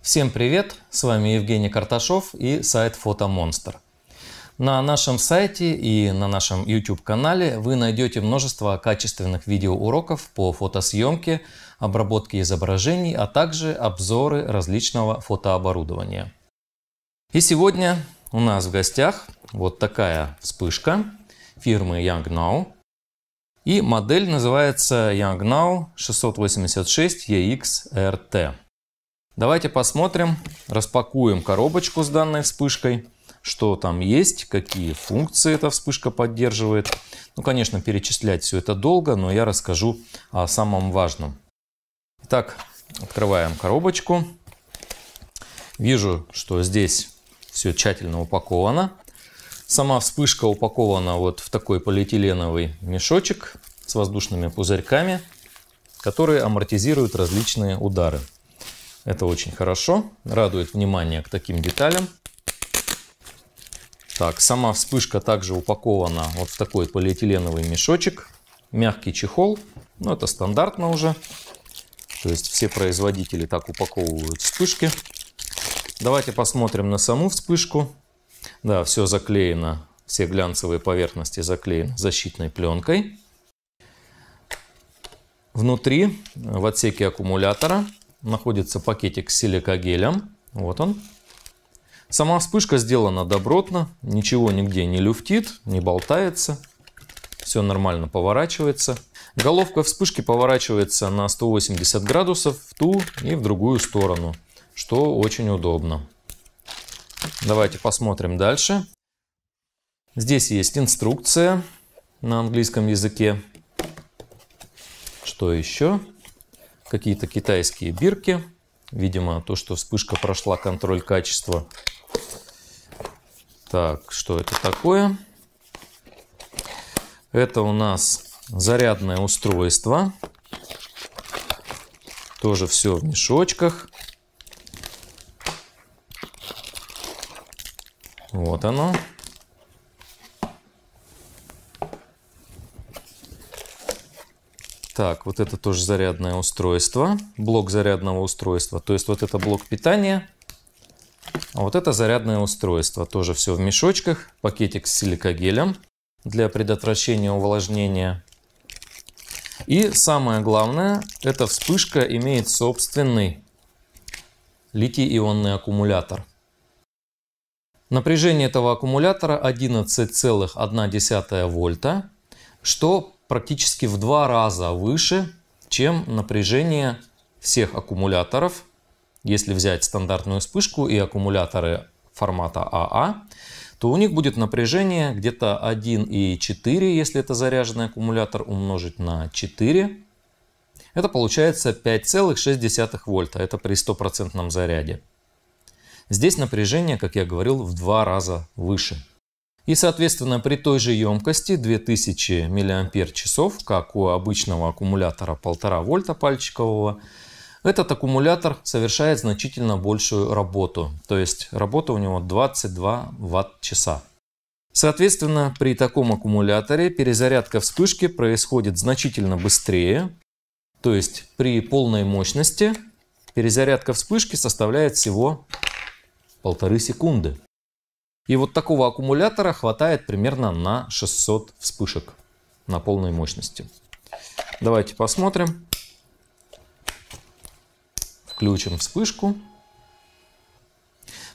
Всем привет! С вами Евгений Карташов и сайт Фотомонстр. На нашем сайте и на нашем YouTube-канале вы найдете множество качественных видеоуроков по фотосъемке, обработке изображений, а также обзоры различного фотооборудования. И сегодня у нас в гостях вот такая вспышка фирмы Young И модель называется Young 686 EXRT. Давайте посмотрим, распакуем коробочку с данной вспышкой, что там есть, какие функции эта вспышка поддерживает. Ну, конечно, перечислять все это долго, но я расскажу о самом важном. Итак, открываем коробочку. Вижу, что здесь все тщательно упаковано. Сама вспышка упакована вот в такой полиэтиленовый мешочек с воздушными пузырьками, которые амортизируют различные удары. Это очень хорошо. Радует внимание к таким деталям. Так, сама вспышка также упакована вот в такой полиэтиленовый мешочек. Мягкий чехол. Ну, это стандартно уже. То есть все производители так упаковывают вспышки. Давайте посмотрим на саму вспышку. Да, все заклеено, все глянцевые поверхности заклеены защитной пленкой. Внутри, в отсеке аккумулятора, находится пакетик с силикогелем. Вот он. Сама вспышка сделана добротно, ничего нигде не люфтит, не болтается, все нормально поворачивается. Головка вспышки поворачивается на 180 градусов в ту и в другую сторону, что очень удобно. Давайте посмотрим дальше. Здесь есть инструкция на английском языке. Что еще? какие-то китайские бирки. Видимо, то, что вспышка прошла контроль качества. Так, что это такое? Это у нас зарядное устройство. Тоже все в мешочках. Вот оно. Так, вот это тоже зарядное устройство, блок зарядного устройства. То есть вот это блок питания, а вот это зарядное устройство. Тоже все в мешочках, пакетик с силикогелем для предотвращения увлажнения. И самое главное, эта вспышка имеет собственный литий-ионный аккумулятор. Напряжение этого аккумулятора 11,1 вольта, что практически в два раза выше, чем напряжение всех аккумуляторов. Если взять стандартную вспышку и аккумуляторы формата АА, а, то у них будет напряжение где-то 1,4, если это заряженный аккумулятор, умножить на 4. Это получается 5,6 вольта. Это при 100% заряде. Здесь напряжение, как я говорил, в два раза выше. И, соответственно, при той же емкости 2000 мАч, как у обычного аккумулятора 1,5 вольта пальчикового, этот аккумулятор совершает значительно большую работу. То есть работа у него 22 ватт-часа. Соответственно, при таком аккумуляторе перезарядка вспышки происходит значительно быстрее. То есть при полной мощности перезарядка вспышки составляет всего полторы секунды. И вот такого аккумулятора хватает примерно на 600 вспышек на полной мощности. Давайте посмотрим. Включим вспышку.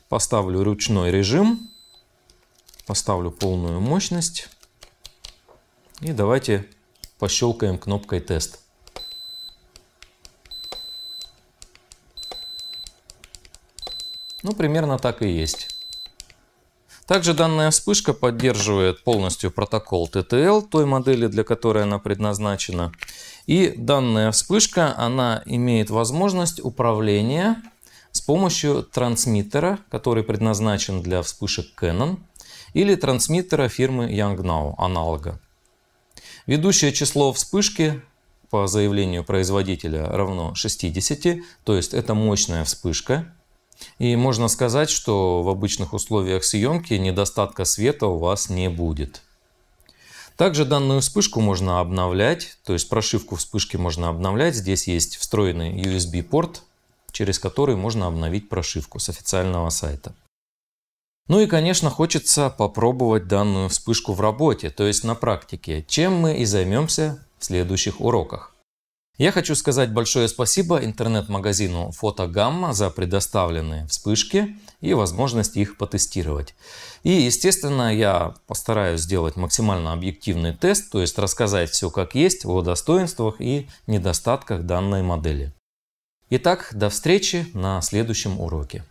Поставлю ручной режим. Поставлю полную мощность. И давайте пощелкаем кнопкой тест. Ну, примерно так и есть. Также данная вспышка поддерживает полностью протокол TTL, той модели, для которой она предназначена. И данная вспышка, она имеет возможность управления с помощью трансмиттера, который предназначен для вспышек Canon, или трансмиттера фирмы Yangnow аналога. Ведущее число вспышки по заявлению производителя равно 60, то есть это мощная вспышка, и можно сказать, что в обычных условиях съемки недостатка света у вас не будет. Также данную вспышку можно обновлять, то есть прошивку вспышки можно обновлять. Здесь есть встроенный USB-порт, через который можно обновить прошивку с официального сайта. Ну и, конечно, хочется попробовать данную вспышку в работе, то есть на практике, чем мы и займемся в следующих уроках. Я хочу сказать большое спасибо интернет-магазину «Фотогамма» за предоставленные вспышки и возможность их потестировать. И, естественно, я постараюсь сделать максимально объективный тест, то есть рассказать все как есть о достоинствах и недостатках данной модели. Итак, до встречи на следующем уроке.